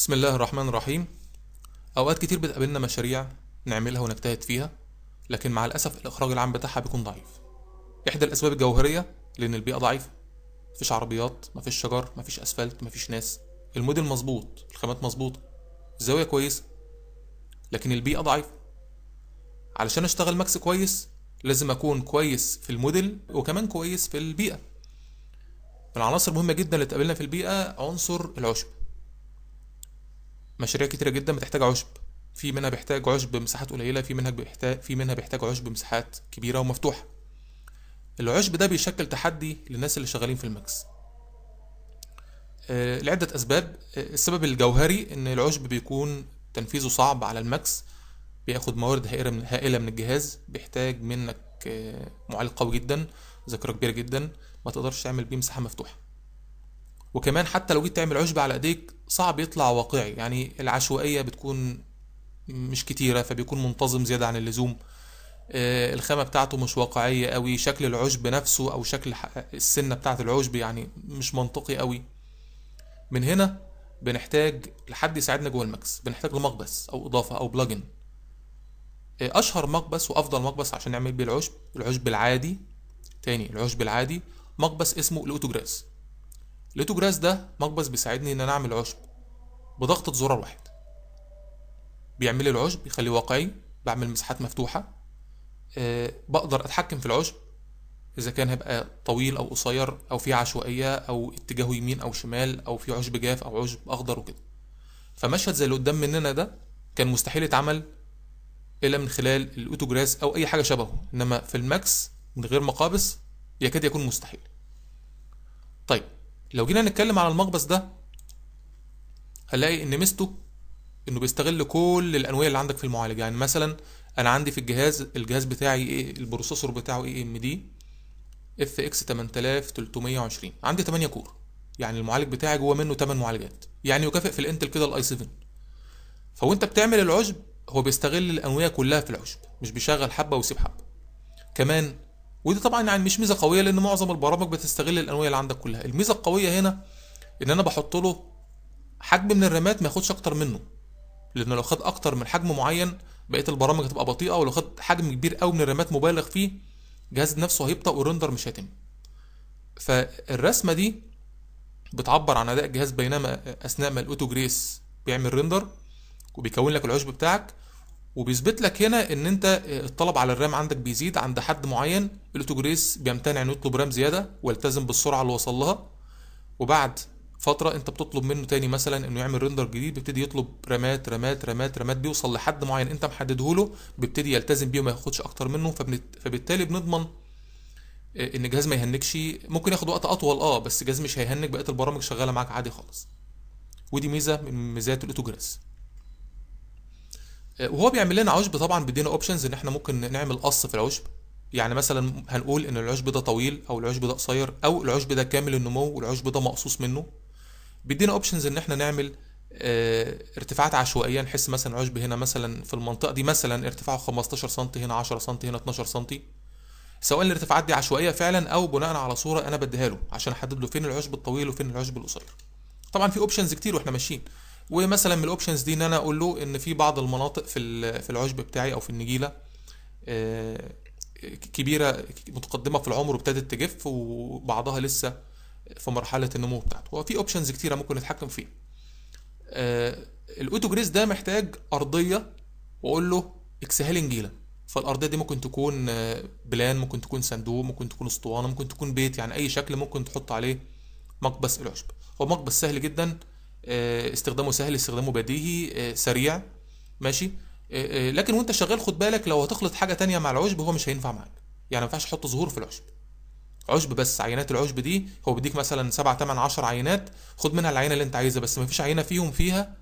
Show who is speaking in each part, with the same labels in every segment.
Speaker 1: بسم الله الرحمن الرحيم اوقات كتير بتقابلنا مشاريع نعملها ونجتهد فيها لكن مع الاسف الاخراج العام بتاعها بيكون ضعيف احدى الاسباب الجوهريه لان البيئه ضعيفه مفيش عربيات مفيش شجر مفيش اسفلت مفيش ناس الموديل مظبوط الخامات مظبوطه الزاويه كويسه لكن البيئه ضعيفه علشان اشتغل ماكس كويس لازم اكون كويس في الموديل وكمان كويس في البيئه من العناصر المهمه جدا اللي تقابلنا في البيئه عنصر العشب مشاريع كتيرة جدا بتحتاج عشب في منها بيحتاج عشب بمساحات قليلة في منها بيحتاج في منها بيحتاج عشب بمساحات كبيرة ومفتوحة العشب ده بيشكل تحدي للناس اللي شغالين في المكس آه، لعدة أسباب آه، السبب الجوهري إن العشب بيكون تنفيذه صعب على المكس بياخد موارد هائلة من الجهاز بيحتاج منك آه، معالج قوي جدا ذاكرة كبيرة جدا ما تقدرش تعمل بيه مساحة مفتوحة وكمان حتى لو جيت تعمل عشبة على ايديك صعب يطلع واقعي يعني العشوائية بتكون مش كتيرة فبيكون منتظم زيادة عن اللزوم آه، الخامة بتاعته مش واقعية قوي شكل العشب نفسه او شكل السنة بتاعة العشب يعني مش منطقي قوي من هنا بنحتاج لحد يساعدنا جوه المكس بنحتاج لمقبس او اضافة او بلجن آه، اشهر مقبس وافضل مقبس عشان نعمل بيه العشب العشب العادي تاني العشب العادي مقبس اسمه الاوتوجراس لقيته جراس ده مقبس بيساعدني ان انا اعمل عشب بضغطة زرار واحد بيعمل لي العشب يخليه واقعي بعمل مساحات مفتوحة أه بقدر اتحكم في العشب اذا كان هيبقى طويل او قصير او في عشوائية او اتجاهه يمين او شمال او في عشب جاف او عشب اخضر وكده فمشهد زي اللي قدام مننا ده كان مستحيل يتعمل الا من خلال الاوتوجراس او اي حاجة شبهه انما في الماكس من غير مقابس يكاد يكون مستحيل طيب لو جينا نتكلم على المقبس ده هنلاقي ان ميزته انه بيستغل كل الانويه اللي عندك في المعالج يعني مثلا انا عندي في الجهاز الجهاز بتاعي ايه البروسيسور بتاعه اي ام دي اف اكس 8320 عندي 8 كور يعني المعالج بتاعي جوه منه 8 معالجات يعني يكافئ في الانتل كده الاي 7 فوانت بتعمل العشب هو بيستغل الانويه كلها في العشب مش بيشغل حبه ويسيب حبه كمان وده طبعا يعني مش ميزه قويه لان معظم البرامج بتستغل الانويه اللي عندك كلها الميزه القويه هنا ان انا بحط له حجم من الرامات ما ياخدش اكتر منه لان لو خد اكتر من حجم معين بقيه البرامج هتبقى بطيئه ولو خد حجم كبير قوي من الرامات مبالغ فيه جهاز نفسه هيبطأ والرندر مش هيتم فالرسمه دي بتعبر عن اداء الجهاز بينما اثناء ما الاوتو جريس بيعمل ريندر وبيكون لك العشب بتاعك وبيثبت لك هنا ان انت آه، الطلب على الرام عندك بيزيد عند حد معين الاوتوجريس بيمتنع انه يطلب رام زياده ويلتزم بالسرعه اللي وصل لها وبعد فتره انت بتطلب منه تاني مثلا انه يعمل ريندر جديد بيبتدي يطلب رامات رامات رامات رامات بيوصل لحد معين انت محدده له بيبتدي يلتزم بيه وما ياخدش اكتر منه فبالتالي بنضمن آه، ان الجهاز ما يهنكش ممكن ياخد وقت اطول اه بس الجهاز مش هيهنك بقيه البرامج شغاله معاك عادي خالص ودي ميزه من ميزات الاوتوجريس وهو بيعمل لنا عشب طبعا بيدينا اوبشنز ان احنا ممكن نعمل قص في العشب يعني مثلا هنقول ان العشب ده طويل او العشب ده قصير او العشب ده كامل النمو والعشب ده مقصوص منه بيدينا اوبشنز ان احنا نعمل اه ارتفاعات عشوائيه نحس مثلا عشب هنا مثلا في المنطقه دي مثلا ارتفاعه 15 سم هنا 10 سم هنا 12 سم سواء الارتفاعات دي عشوائيه فعلا او بناء على صوره انا بديها له عشان احدد له فين العشب الطويل وفين العشب القصير طبعا في اوبشنز كتير واحنا ماشيين ومثلا من الاوبشنز دي ان انا اقول له ان في بعض المناطق في في العشب بتاعي او في النجيله آه، كبيره متقدمه في العمر وابتدت تجف وبعضها لسه في مرحله النمو بتاعته هو في اوبشنز كتيره ممكن نتحكم فيها آه، الاوتوجريس ده محتاج ارضيه واقول له اكسها لي نجيله فالارضيه دي ممكن تكون آه، بلان ممكن تكون صندوق ممكن تكون اسطوانه ممكن تكون بيت يعني اي شكل ممكن تحط عليه مقبس العشب هو مقبس سهل جدا آه، استخدامه سهل استخدامه بديهي آه، سريع ماشي آه، لكن وانت شغال خد بالك لو هتخلط حاجه تانية مع العشب هو مش هينفع معاك يعني ما ينفعش تحط زهور في العشب عشب بس عينات العشب دي هو بيديك مثلا 7 8 10 عينات خد منها العينه اللي انت عايزها بس ما فيش عينه فيهم فيها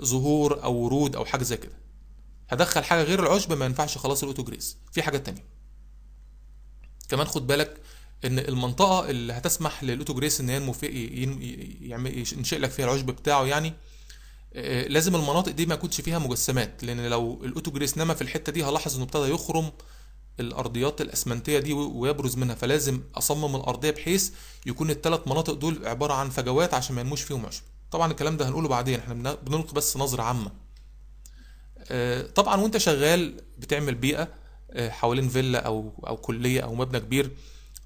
Speaker 1: زهور او ورود او حاجه زي كده هدخل حاجه غير العشب ما ينفعش خلاص الاوتو في حاجه تانية كمان خد بالك ان المنطقه اللي هتسمح للاوتو جريس ان في يعمل ينشئ لك فيها العشب بتاعه يعني آه، لازم المناطق دي ما يكونش فيها مجسمات لان لو الاوتو جريس نما في الحته دي هلاحظ انه ابتدى يخرم الارضيات الاسمنتيه دي ويبرز منها فلازم اصمم الارضيه بحيث يكون الثلاث مناطق دول عباره عن فجوات عشان ما ينموش فيهم عشب طبعا الكلام ده هنقوله بعدين احنا بنلقي بس نظره عامه آه، طبعا وانت شغال بتعمل بيئه آه، حوالين فيلا او او كليه او مبنى كبير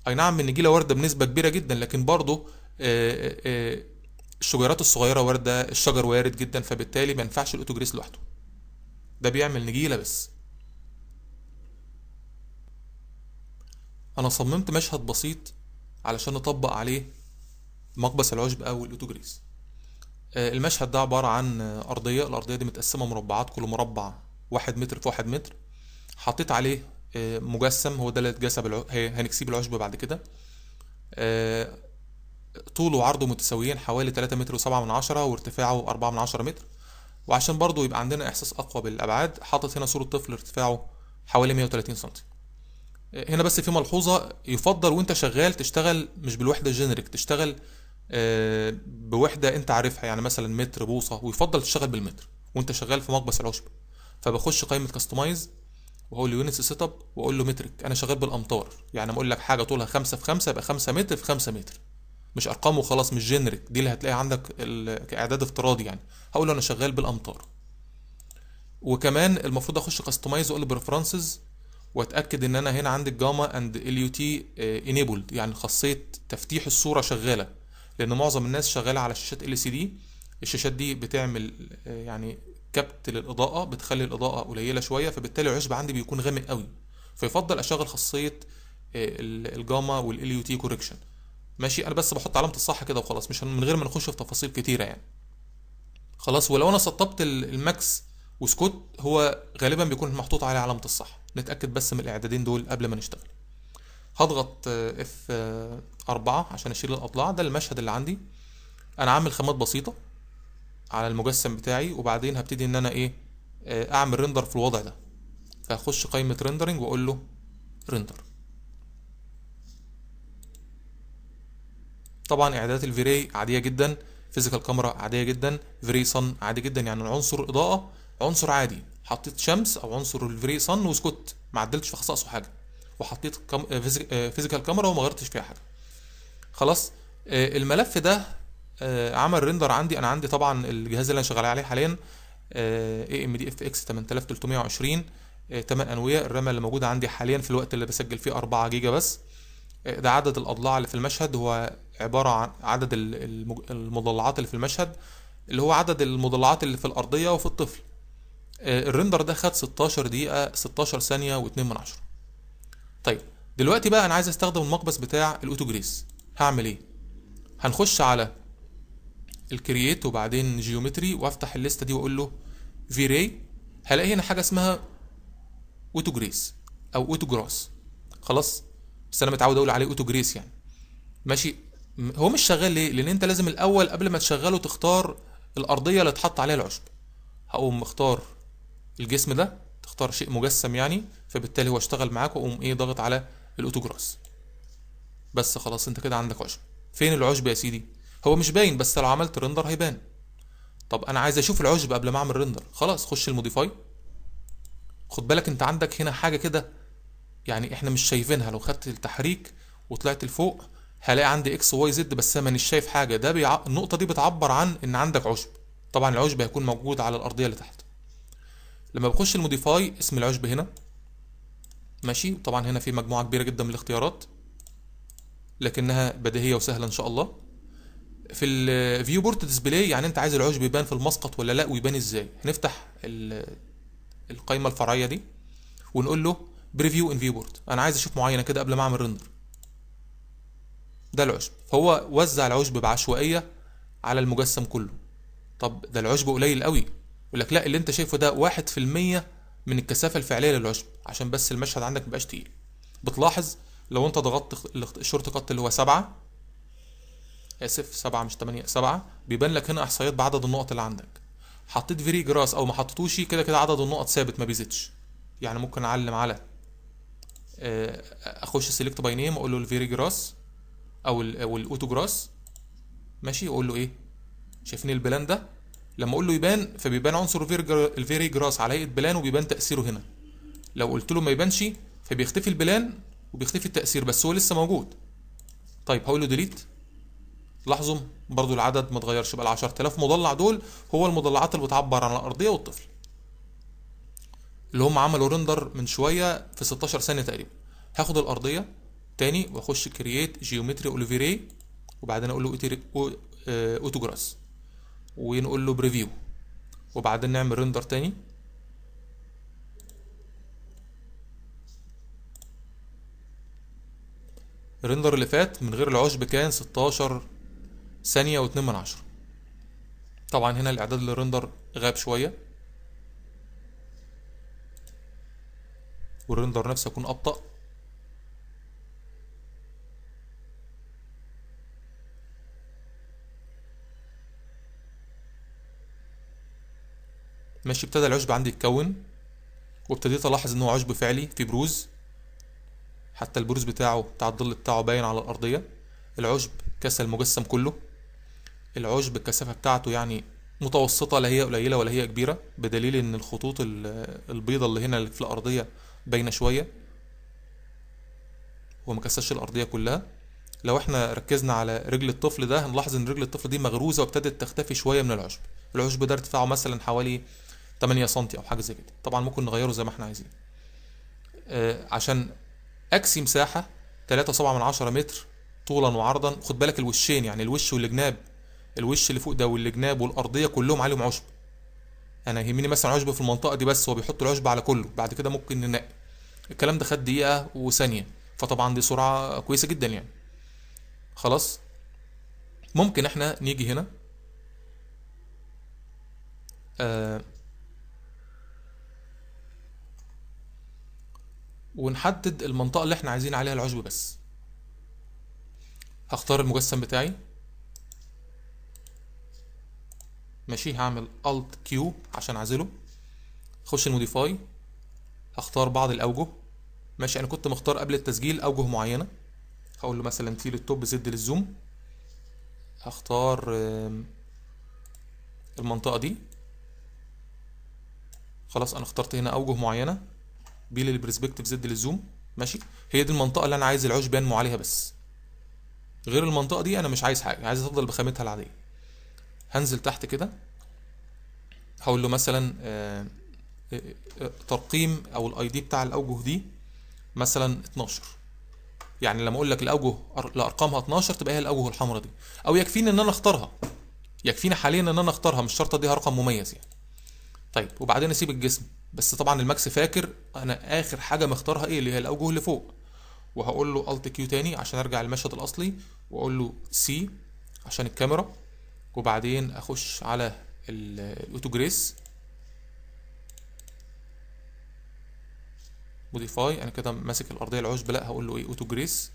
Speaker 1: اي نعم النجيله وارده بنسبه كبيره جدا لكن برضه آه، آه، آه، الشجيرات الصغيره وارده الشجر وارد جدا فبالتالي ما ينفعش الاوتوجريس لوحده ده بيعمل نجيله بس انا صممت مشهد بسيط علشان نطبق عليه مقبس العشب او الاوتوجريس المشهد ده عبارة عن أرضية الأرضية دي متقسمة مربعات كل مربع واحد متر في واحد متر حطيت عليه آه، مجسم هو ده اللي اتجسب بالع... هنكسيه بالعشب بعد كده آه، طوله وعرضه متساويين حوالي 3 متر و7 من عشرة وارتفاعه 4 من عشرة متر وعشان برضو يبقى عندنا إحساس أقوى بالأبعاد حاطط هنا صورة طفل ارتفاعه حوالي 130 سنتي آه، هنا بس في ملحوظة يفضل وانت شغال تشتغل مش بالوحدة الجنريك تشتغل بوحدة انت عارفها يعني مثلا متر بوصة ويفضل تشتغل بالمتر وانت شغال في مقبس العشب فبخش قائمة كاستمايز واقول له يونتس سيت اب واقول له مترك انا شغال بالامتار يعني اقول لك حاجه طولها 5 في 5 يبقى 5 متر في 5 متر مش ارقام وخلاص مش جنريك دي اللي هتلاقيها عندك كاعداد افتراضي يعني هقول له انا شغال بالامتار وكمان المفروض اخش كاستمايز واقول له بريفرنسز واتاكد ان انا هنا عندي الجاما اند ال يو تي انيبلد يعني خاصيه تفتيح الصوره شغاله لان معظم الناس شغاله على شاشات ال سي دي الشاشات دي بتعمل آه، يعني كبت للاضاءه بتخلي الاضاءه قليله شويه فبالتالي العشب عندي بيكون غامق قوي فيفضل اشغل خاصيه آه، الجاما والال يو تي كوركشن ماشي انا بس بحط علامه الصح كده وخلاص مش من غير ما نخش في تفاصيل كتيره يعني خلاص ولو انا سطبت الماكس وسكوت هو غالبا بيكون محطوط عليه علامه الصح نتاكد بس من الاعدادين دول قبل ما نشتغل هضغط اف آه، 4 آه، عشان اشيل الاضلاع ده المشهد اللي عندي انا عامل خامات بسيطه على المجسم بتاعي وبعدين هبتدي ان انا ايه آه، اعمل ريندر في الوضع ده فهخش قائمة ريندرنج واقول له ريندر طبعا اعدادات الفيري عادية جدا فيزيكال كاميرا عادية جدا فيري صن عادي جدا يعني عنصر اضاءة عنصر عادي حطيت شمس او عنصر الفيري صن وسكت ما عدلتش في خصائصه حاجة وحطيت فيزيكال آه، كاميرا آه، وما غيرتش فيها حاجة خلاص الملف ده آه، عمل ريندر عندي انا عندي طبعا الجهاز اللي انا شغال عليه حاليا اي ام دي اف اكس 8320 8 انويه الرام اللي موجوده عندي حاليا في الوقت اللي بسجل فيه 4 جيجا بس آه، ده عدد الاضلاع اللي في المشهد هو عباره عن عدد المضلعات اللي في المشهد اللي هو عدد المضلعات اللي في الارضيه وفي الطفل آه، الريندر ده خد 16 دقيقه 16 ثانيه و2 من عشرة طيب دلوقتي بقى انا عايز استخدم المقبس بتاع الاوتوجريس هعمل ايه هنخش على الكرييت وبعدين جيومتري وافتح الليسته دي واقول له في راي هلاقي هنا حاجه اسمها اوتو جريس او اوتو جراس خلاص بس انا متعود اقول عليه اوتو جريس يعني ماشي هو مش شغال ليه لان انت لازم الاول قبل ما تشغله تختار الارضيه اللي اتحط عليها العشب هقوم مختار الجسم ده تختار شيء مجسم يعني فبالتالي هو اشتغل معاك واقوم ايه ضاغط على الاوتو جراس بس خلاص انت كده عندك عشب فين العشب يا سيدي هو مش باين بس لو عملت رندر هيبان طب انا عايز اشوف العشب قبل ما اعمل رندر خلاص خش الموديفاي خد بالك انت عندك هنا حاجه كده يعني احنا مش شايفينها لو خدت التحريك وطلعت لفوق هلاقي عندي اكس واي زد بس انا مش شايف حاجه ده بيع... النقطه دي بتعبر عن ان عندك عشب طبعا العشب هيكون موجود على الارضيه اللي تحت لما بخش الموديفاي اسم العشب هنا ماشي طبعا هنا في مجموعه كبيره جدا من الاختيارات لكنها بديهيه وسهله ان شاء الله في الفيو بورت ديسبلاي يعني انت عايز العشب يبان في المسقط ولا لا ويبان ازاي هنفتح القائمه الفرعيه دي ونقول له بريفيو ان فيو بورت انا عايز اشوف معينه كده قبل ما اعمل رندر ده العشب فهو وزع العشب بعشوائيه على المجسم كله طب ده العشب قليل قوي يقول لك لا اللي انت شايفه ده واحد في المية من الكثافه الفعليه للعشب عشان بس المشهد عندك مبقاش تقيل بتلاحظ لو انت ضغطت الشورت كات اللي هو سبعة اسف 7 مش 8 7 بيبان لك هنا احصائيات بعدد النقط اللي عندك حطيت فيري جراس او ما حطيتوش كده كده عدد النقط ثابت ما بيزيدش يعني ممكن اعلم على آه، اخش سيلكت باي نيم اقول له الفيري جراس او الاوتو جراس ماشي اقول له ايه شايفين البلان ده لما اقول له يبان فبيبان عنصر الفيري جراس على هيئه بلان وبيبان تاثيره هنا لو قلت له ما يبانش فبيختفي البلان وبيختفي التاثير بس هو لسه موجود طيب هقول له ديليت لاحظوا برضو العدد ما اتغيرش بقى ال 10000 مضلع دول هو المضلعات اللي بتعبر عن الارضيه والطفل اللي هم عملوا رندر من شويه في 16 ثانيه تقريبا هاخد الارضيه تاني واخش كرييت جيومتري اوليفيري وبعدين اقول له اوتو جراس آه، ونقول له بريفيو وبعدين نعمل رندر تاني الريندر اللي فات من غير العشب كان 16 ثانية واتنين من عشرة طبعا هنا الاعداد للرندر غاب شوية والرندر نفسه يكون أبطأ ماشي ابتدى العشب عندي يتكون وابتديت الاحظ ان هو عشب فعلي في بروز حتى البروز بتاعه بتاع الظل بتاعه باين على الارضيه العشب كسر المجسم كله العشب الكثافه بتاعته يعني متوسطه لا هي قليله ولا هي كبيره بدليل ان الخطوط البيضه اللي هنا في الارضيه باينه شويه وما كسرش الارضيه كلها لو احنا ركزنا على رجل الطفل ده هنلاحظ ان رجل الطفل دي مغروزه وابتدت تختفي شويه من العشب العشب ده ارتفاعه مثلا حوالي 8 سم او حاجه زي كده طبعا ممكن نغيره زي ما احنا عايزين آه عشان اكسي مساحه 3.7 متر طولا وعرضا خد بالك الوشين يعني الوش والجناب الوش اللي فوق ده والجناب والارضيه كلهم عليهم عشب انا يهمني مثلا عشب في المنطقه دي بس هو بيحط العشب على كله بعد كده ممكن ننقي الكلام ده خد دقيقه وثانيه فطبعا دي سرعه كويسه جدا يعني خلاص ممكن احنا نيجي هنا آه ونحدد المنطقه اللي احنا عايزين عليها العشب بس هختار المجسم بتاعي ماشي هعمل Alt Q عشان اعزله اخش الموديفاي هختار بعض الاوجه ماشي انا كنت مختار قبل التسجيل اوجه معينه هقول له مثلا تي للتوب زد للزوم هختار المنطقه دي خلاص انا اخترت هنا اوجه معينه بي للبرسبكتيف زد للزوم ماشي هي دي المنطقه اللي انا عايز العشب ينمو عليها بس غير المنطقه دي انا مش عايز حاجه عايز تفضل بخامتها العاديه هنزل تحت كده هقول له مثلا آه، آه، آه، ترقيم او الاي دي بتاع الاوجه دي مثلا 12 يعني لما اقول لك الاوجه لارقامها 12 تبقى هي الاوجه الحمراء دي او يكفيني ان انا اختارها يكفيني حاليا ان انا اختارها مش شرط اديها رقم مميز يعني طيب وبعدين اسيب الجسم بس طبعا الماكس فاكر انا اخر حاجه مختارها ايه اللي هي الاوجه اللي فوق وهقول له الت كيو تاني عشان ارجع المشهد الاصلي واقول له سي عشان الكاميرا وبعدين اخش على الاوتوجريس موديفاي انا كده ماسك الارضيه العشب لا هقول له ايه اوتوجريس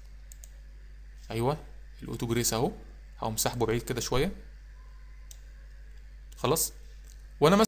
Speaker 1: ايوه الاوتوجريس اهو هقوم سحبه بعيد كده شويه خلاص وانا